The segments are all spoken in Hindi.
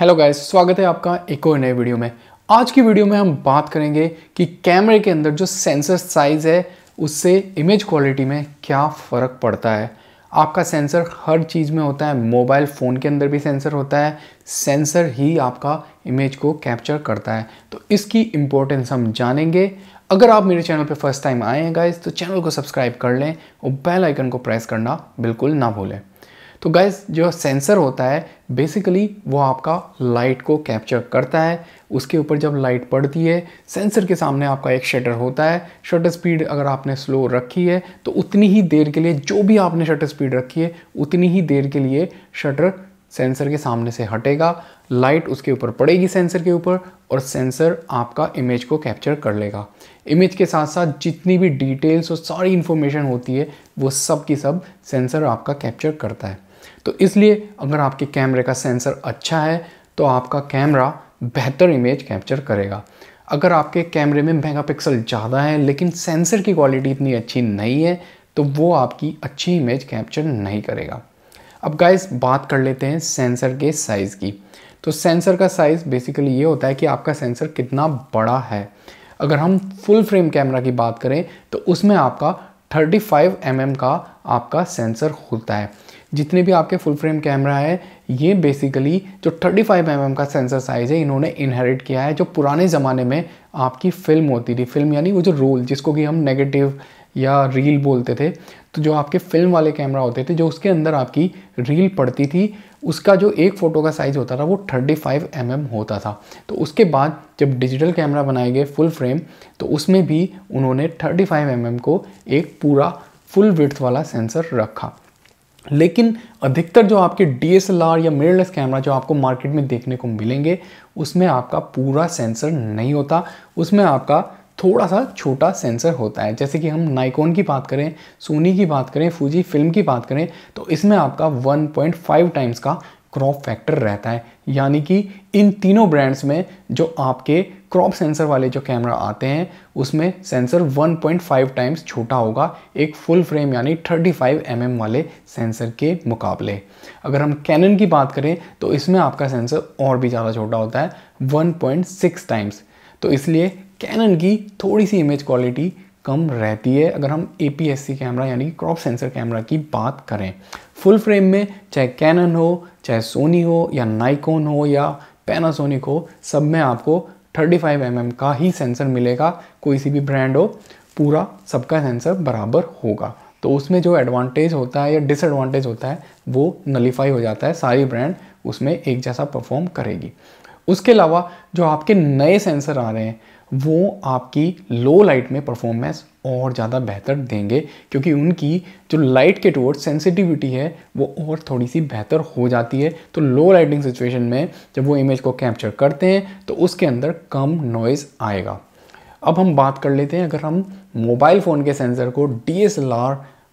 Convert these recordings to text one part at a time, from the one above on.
हेलो गाइस स्वागत है आपका एक और नए वीडियो में आज की वीडियो में हम बात करेंगे कि कैमरे के अंदर जो सेंसर साइज़ है उससे इमेज क्वालिटी में क्या फ़र्क पड़ता है आपका सेंसर हर चीज़ में होता है मोबाइल फ़ोन के अंदर भी सेंसर होता है सेंसर ही आपका इमेज को कैप्चर करता है तो इसकी इम्पोर्टेंस हम जानेंगे अगर आप मेरे चैनल पर फर्स्ट टाइम आए हैं गाइज तो चैनल को सब्सक्राइब कर लें और बेल आइकन को प्रेस करना बिल्कुल ना भूलें तो गैस जो सेंसर होता है बेसिकली वो आपका लाइट को कैप्चर करता है उसके ऊपर जब लाइट पड़ती है सेंसर के सामने आपका एक शटर होता है शटर स्पीड अगर आपने स्लो रखी है तो उतनी ही देर के लिए जो भी आपने शटर स्पीड रखी है उतनी ही देर के लिए शटर सेंसर के सामने से हटेगा लाइट उसके ऊपर पड़ेगी सेंसर के ऊपर और सेंसर आपका इमेज को कैप्चर कर लेगा इमेज के साथ साथ जितनी भी डिटेल्स और सारी इन्फॉर्मेशन होती है वो सब की सब सेंसर आपका कैप्चर करता है तो इसलिए अगर आपके कैमरे का सेंसर अच्छा है तो आपका कैमरा बेहतर इमेज कैप्चर करेगा अगर आपके कैमरे में मेगापिक्सल ज़्यादा है लेकिन सेंसर की क्वालिटी इतनी अच्छी नहीं है तो वो आपकी अच्छी इमेज कैप्चर नहीं करेगा अब गाइस बात कर लेते हैं सेंसर के साइज़ की तो सेंसर का साइज़ बेसिकली ये होता है कि आपका सेंसर कितना बड़ा है अगर हम फुल फ्रेम कैमरा की बात करें तो उसमें आपका 35 फाइव mm का आपका सेंसर होता है जितने भी आपके फुल फ्रेम कैमरा है ये बेसिकली जो 35 फाइव mm का सेंसर साइज़ है इन्होंने इनहेरिट किया है जो पुराने ज़माने में आपकी फिल्म होती थी फिल्म यानी वो जो रोल जिसको कि हम नेगेटिव या रील बोलते थे तो जो आपके फिल्म वाले कैमरा होते थे जो उसके अंदर आपकी रील पड़ती थी उसका जो एक फ़ोटो का साइज़ होता था वो 35 फाइव mm होता था तो उसके बाद जब डिजिटल कैमरा बनाए गए फुल फ्रेम तो उसमें भी उन्होंने 35 फाइव mm को एक पूरा फुल विड्थ वाला सेंसर रखा लेकिन अधिकतर जो आपके डी या मिररलेस कैमरा जो आपको मार्केट में देखने को मिलेंगे उसमें आपका पूरा सेंसर नहीं होता उसमें आपका थोड़ा सा छोटा सेंसर होता है जैसे कि हम नाइकॉन की बात करें सोनी की बात करें फूजी फिल्म की बात करें तो इसमें आपका 1.5 टाइम्स का क्रॉप फैक्टर रहता है यानी कि इन तीनों ब्रांड्स में जो आपके क्रॉप सेंसर वाले जो कैमरा आते हैं उसमें सेंसर 1.5 टाइम्स छोटा होगा एक फुल फ्रेम यानी 35 फाइव mm वाले सेंसर के मुकाबले अगर हम कैनन की बात करें तो इसमें आपका सेंसर और भी ज़्यादा छोटा होता है 1.6 टाइम्स तो इसलिए कैनन की थोड़ी सी इमेज क्वालिटी कम रहती है अगर हम ए कैमरा यानी कि क्रॉप सेंसर कैमरा की बात करें फुल फ्रेम में चाहे कैनन हो चाहे सोनी हो या नाइकोन हो या पैनासोनिक हो सब में आपको थर्टी फाइव mm का ही सेंसर मिलेगा कोई सी भी ब्रांड हो पूरा सबका सेंसर बराबर होगा तो उसमें जो एडवांटेज होता है या डिसएडवांटेज होता है वो नलीफाई हो जाता है सारी ब्रांड उसमें एक जैसा परफॉर्म करेगी उसके अलावा जो आपके नए सेंसर आ रहे हैं वो आपकी लो लाइट में परफॉर्मेंस और ज़्यादा बेहतर देंगे क्योंकि उनकी जो लाइट के टूवर्ड सेंसिटिविटी है वो और थोड़ी सी बेहतर हो जाती है तो लो लाइटिंग सिचुएशन में जब वो इमेज को कैप्चर करते हैं तो उसके अंदर कम नॉइज़ आएगा अब हम बात कर लेते हैं अगर हम मोबाइल फ़ोन के सेंसर को डी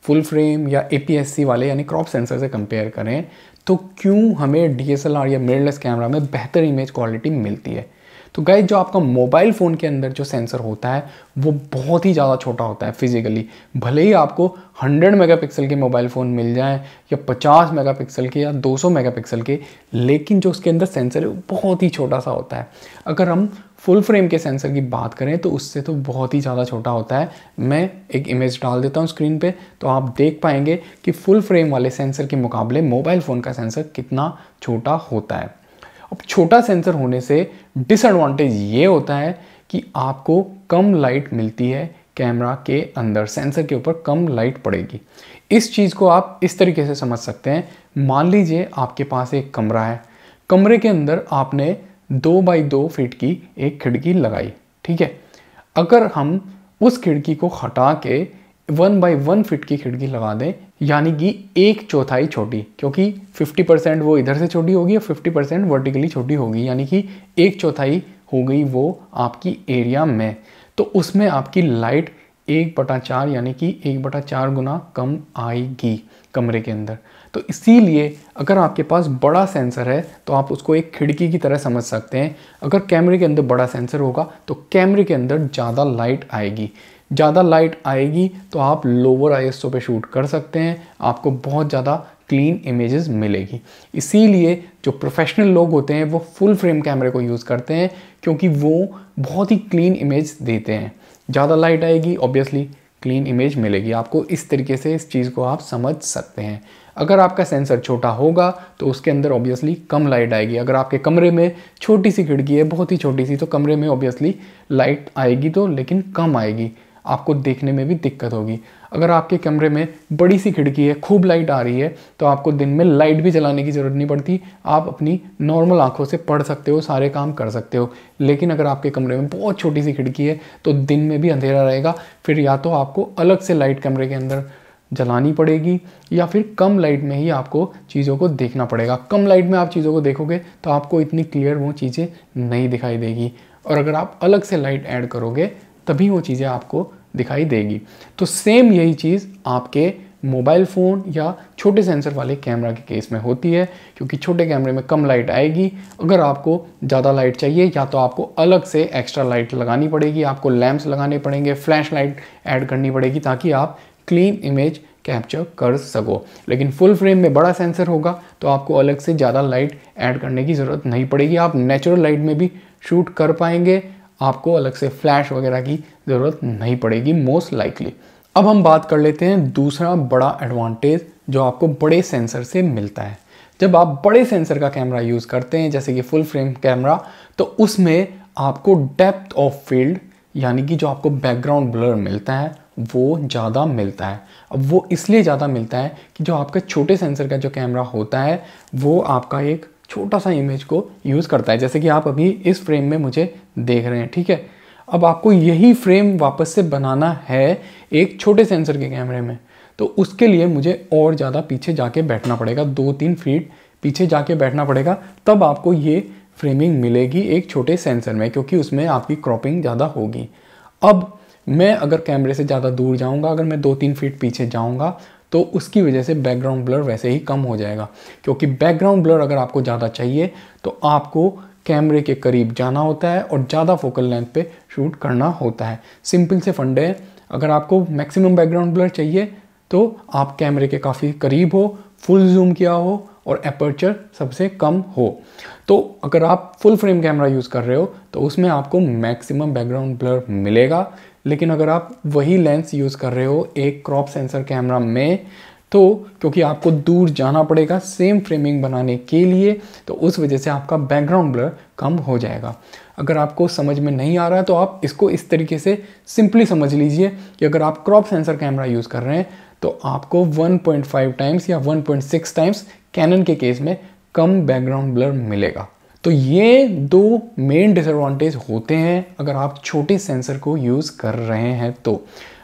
फुल फ्रेम या ए वाले यानी क्रॉप सेंसर से कंपेयर करें तो क्यों हमें डी या मिररलेस कैमरा में बेहतर इमेज क्वालिटी मिलती है तो गाइज जो आपका मोबाइल फ़ोन के अंदर जो सेंसर होता है वो बहुत ही ज़्यादा छोटा होता है फिजिकली भले ही आपको 100 मेगापिक्सल के मोबाइल फ़ोन मिल जाएं या 50 मेगापिक्सल के या 200 मेगापिक्सल के लेकिन जो उसके अंदर सेंसर है वो बहुत ही छोटा सा होता है अगर हम फुल फ्रेम के सेंसर की बात करें तो उससे तो बहुत ही ज़्यादा छोटा होता है मैं एक इमेज डाल देता हूँ स्क्रीन पे तो आप देख पाएंगे कि फुल फ्रेम वाले सेंसर के मुकाबले मोबाइल फ़ोन का सेंसर कितना छोटा होता है अब छोटा सेंसर होने से डिसएडवांटेज ये होता है कि आपको कम लाइट मिलती है कैमरा के अंदर सेंसर के ऊपर कम लाइट पड़ेगी इस चीज़ को आप इस तरीके से समझ सकते हैं मान लीजिए आपके पास एक कमरा है कमरे के अंदर आपने दो बाई दो फीट की एक खिड़की लगाई ठीक है अगर हम उस खिड़की को हटा के वन बाई वन फिट की खिड़की लगा दें यानी कि एक चौथाई छोटी क्योंकि 50 परसेंट वो इधर से छोटी होगी और 50 परसेंट वर्टिकली छोटी होगी यानी कि एक चौथाई हो गई वो आपकी एरिया में तो उसमें आपकी लाइट एक बटा चार यानी कि एक बटा चार गुना कम आएगी कमरे के अंदर तो इसीलिए अगर आपके पास बड़ा सेंसर है तो आप उसको एक खिड़की की तरह समझ सकते हैं अगर कैमरे के अंदर बड़ा सेंसर होगा तो कैमरे के अंदर ज़्यादा लाइट आएगी ज़्यादा लाइट आएगी तो आप लोअर आई एस पे शूट कर सकते हैं आपको बहुत ज़्यादा क्लीन इमेजेस मिलेगी इसीलिए जो प्रोफेशनल लोग होते हैं वो फुल फ्रेम कैमरे को यूज़ करते हैं क्योंकि वो बहुत ही क्लीन इमेज देते हैं ज़्यादा लाइट आएगी ऑब्वियसली क्लीन इमेज मिलेगी आपको इस तरीके से इस चीज़ को आप समझ सकते हैं अगर आपका सेंसर छोटा होगा तो उसके अंदर ऑब्वियसली कम लाइट आएगी अगर आपके कमरे में छोटी सी खिड़की है बहुत ही छोटी सी तो कमरे में ऑब्वियसली लाइट आएगी तो लेकिन कम आएगी आपको देखने में भी दिक्कत होगी अगर आपके कमरे में बड़ी सी खिड़की है खूब लाइट आ रही है तो आपको दिन में लाइट भी जलाने की ज़रूरत नहीं पड़ती आप अपनी नॉर्मल आंखों से पढ़ सकते हो सारे काम कर सकते हो लेकिन अगर आपके कमरे में बहुत छोटी सी खिड़की है तो दिन में भी अंधेरा रहेगा फिर या तो आपको अलग से लाइट कमरे के अंदर जलानी पड़ेगी या फिर कम लाइट में ही आपको चीज़ों को देखना पड़ेगा कम लाइट में आप चीज़ों को देखोगे तो आपको इतनी क्लियर वो चीज़ें नहीं दिखाई देगी और अगर आप अलग से लाइट ऐड करोगे तभी वो चीज़ें आपको दिखाई देगी तो सेम यही चीज़ आपके मोबाइल फ़ोन या छोटे सेंसर वाले कैमरा के केस में होती है क्योंकि छोटे कैमरे में कम लाइट आएगी अगर आपको ज़्यादा लाइट चाहिए या तो आपको अलग से एक्स्ट्रा लाइट लगानी पड़ेगी आपको लैम्प्स लगाने पड़ेंगे फ्लैश लाइट ऐड करनी पड़ेगी ताकि आप क्लीन इमेज कैप्चर कर सको लेकिन फुल फ्रेम में बड़ा सेंसर होगा तो आपको अलग से ज़्यादा लाइट ऐड करने की ज़रूरत नहीं पड़ेगी आप नेचुरल लाइट में भी शूट कर पाएंगे आपको अलग से फ्लैश वगैरह की ज़रूरत नहीं पड़ेगी मोस्ट लाइकली अब हम बात कर लेते हैं दूसरा बड़ा एडवांटेज जो आपको बड़े सेंसर से मिलता है जब आप बड़े सेंसर का कैमरा यूज़ करते हैं जैसे कि फुल फ्रेम कैमरा तो उसमें आपको डेप्थ ऑफ फील्ड यानी कि जो आपको बैकग्राउंड ब्लर मिलता है वो ज़्यादा मिलता है अब वो इसलिए ज़्यादा मिलता है कि जो आपका छोटे सेंसर का जो कैमरा होता है वो आपका एक छोटा सा इमेज को यूज़ करता है जैसे कि आप अभी इस फ्रेम में मुझे देख रहे हैं ठीक है अब आपको यही फ्रेम वापस से बनाना है एक छोटे सेंसर के कैमरे में तो उसके लिए मुझे और ज़्यादा पीछे जाके बैठना पड़ेगा दो तीन फीट पीछे जाके बैठना पड़ेगा तब आपको ये फ्रेमिंग मिलेगी एक छोटे सेंसर में क्योंकि उसमें आपकी क्रॉपिंग ज़्यादा होगी अब मैं अगर कैमरे से ज़्यादा दूर जाऊँगा अगर मैं दो तीन फीट पीछे जाऊँगा तो उसकी वजह से बैकग्राउंड ब्लर वैसे ही कम हो जाएगा क्योंकि बैकग्राउंड ब्लर अगर आपको ज़्यादा चाहिए तो आपको कैमरे के करीब जाना होता है और ज़्यादा फोकल लेंथ पे शूट करना होता है सिंपल से फंडे हैं अगर आपको मैक्सिमम बैकग्राउंड ब्लर चाहिए तो आप कैमरे के काफ़ी करीब हो फुल जूम किया हो और एपर्चर सबसे कम हो तो अगर आप फुल फ्रेम कैमरा यूज़ कर रहे हो तो उसमें आपको मैक्सिमम बैकग्राउंड ब्लर मिलेगा लेकिन अगर आप वही लेंस यूज़ कर रहे हो एक क्रॉप सेंसर कैमरा में तो क्योंकि आपको दूर जाना पड़ेगा सेम फ्रेमिंग बनाने के लिए तो उस वजह से आपका बैकग्राउंड ब्लर कम हो जाएगा अगर आपको समझ में नहीं आ रहा है तो आप इसको इस तरीके से सिंपली समझ लीजिए कि अगर आप क्रॉप सेंसर कैमरा यूज़ कर रहे हैं तो आपको 1.5 टाइम्स या 1.6 टाइम्स कैनन के केस में कम बैकग्राउंड ब्लर मिलेगा तो ये दो मेन डिसएडवांटेज होते हैं अगर आप छोटे सेंसर को यूज़ कर रहे हैं तो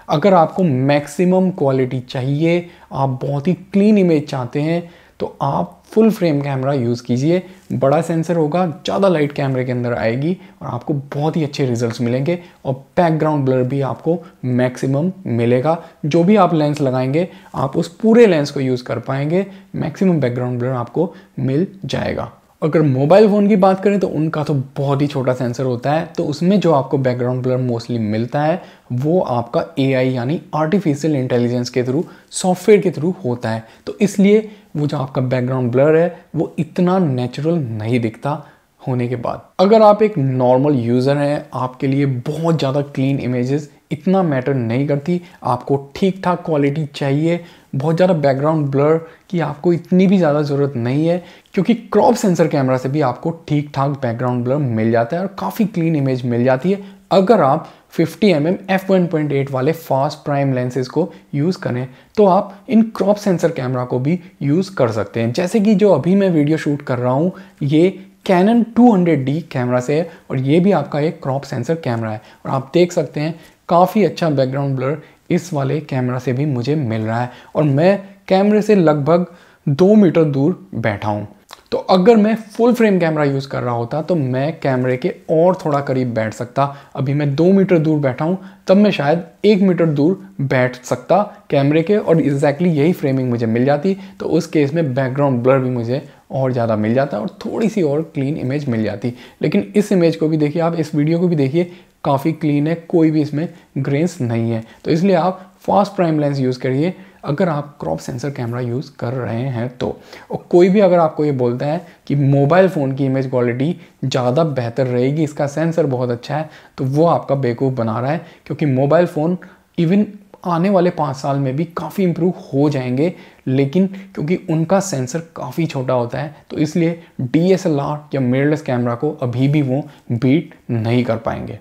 अगर आपको मैक्सिमम क्वालिटी चाहिए आप बहुत ही क्लीन इमेज चाहते हैं तो आप फुल फ्रेम कैमरा यूज़ कीजिए बड़ा सेंसर होगा ज़्यादा लाइट कैमरे के अंदर आएगी और आपको बहुत ही अच्छे रिजल्ट्स मिलेंगे और बैकग्राउंड ब्लर भी आपको मैक्सिमम मिलेगा जो भी आप लेंस लगाएंगे आप उस पूरे लेंस को यूज़ कर पाएंगे मैक्सिमम बैकग्राउंड ब्लर आपको मिल जाएगा अगर मोबाइल फ़ोन की बात करें तो उनका तो बहुत ही छोटा सेंसर होता है तो उसमें जो आपको बैकग्राउंड ब्लर मोस्टली मिलता है वो आपका एआई यानी आर्टिफिशियल इंटेलिजेंस के थ्रू सॉफ्टवेयर के थ्रू होता है तो इसलिए वो जो आपका बैकग्राउंड ब्लर है वो इतना नेचुरल नहीं दिखता होने के बाद अगर आप एक नॉर्मल यूज़र हैं आपके लिए बहुत ज़्यादा क्लीन इमेजेस इतना मैटर नहीं करती आपको ठीक ठाक क्वालिटी चाहिए बहुत ज़्यादा बैकग्राउंड ब्लर की आपको इतनी भी ज़्यादा ज़रूरत नहीं है क्योंकि क्रॉप सेंसर कैमरा से भी आपको ठीक ठाक बैकग्राउंड ब्लर मिल जाता है और काफ़ी क्लीन इमेज मिल जाती है अगर आप 50 M M F one point eight वाले फास्ट प्राइम लेंसेज को यूज़ करें तो आप इन क्रॉप सेंसर कैमरा को भी यूज़ कर सकते हैं जैसे कि जो अभी मैं वीडियो शूट कर रहा हूँ ये कैनन 200D कैमरा से है और ये भी आपका एक क्रॉप सेंसर कैमरा है और आप देख सकते हैं काफ़ी अच्छा बैकग्राउंड ब्लर इस वाले कैमरा से भी मुझे मिल रहा है और मैं कैमरे से लगभग दो मीटर दूर बैठा हूँ तो अगर मैं फुल फ्रेम कैमरा यूज़ कर रहा होता तो मैं कैमरे के और थोड़ा करीब बैठ सकता अभी मैं दो मीटर दूर बैठा हूँ तब मैं शायद एक मीटर दूर बैठ सकता कैमरे के और एग्जैक्टली exactly यही फ्रेमिंग मुझे मिल जाती तो उस केस में बैकग्राउंड ब्लर भी मुझे और ज़्यादा मिल जाता और थोड़ी सी और क्लीन इमेज मिल जाती लेकिन इस इमेज को भी देखिए आप इस वीडियो को भी देखिए काफ़ी क्लीन है कोई भी इसमें ग्रेन्स नहीं है तो इसलिए आप फास्ट प्राइम लेंस यूज़ करिए अगर आप क्रॉप सेंसर कैमरा यूज़ कर रहे हैं तो और कोई भी अगर आपको ये बोलता है कि मोबाइल फ़ोन की इमेज क्वालिटी ज़्यादा बेहतर रहेगी इसका सेंसर बहुत अच्छा है तो वो आपका बेवकूफ़ बना रहा है क्योंकि मोबाइल फ़ोन इवन आने वाले पाँच साल में भी काफ़ी इम्प्रूव हो जाएंगे लेकिन क्योंकि उनका सेंसर काफ़ी छोटा होता है तो इसलिए डी या मिररलेस कैमरा को अभी भी वो बीट नहीं कर पाएंगे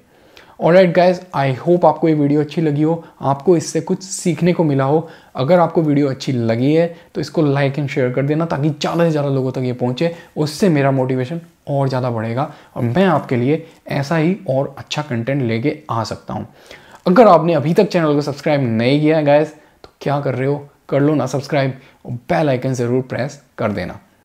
और राइट गाइज आई होप आपको ये वीडियो अच्छी लगी हो आपको इससे कुछ सीखने को मिला हो अगर आपको वीडियो अच्छी लगी है तो इसको लाइक एंड शेयर कर देना ताकि ज़्यादा से ज़्यादा लोगों तक ये पहुँचे उससे मेरा मोटिवेशन और ज़्यादा बढ़ेगा और मैं आपके लिए ऐसा ही और अच्छा कंटेंट लेके आ सकता हूँ अगर आपने अभी तक चैनल को सब्सक्राइब नहीं किया है गाइज तो क्या कर रहे हो कर लो ना सब्सक्राइब और बेल आइकन ज़रूर प्रेस कर देना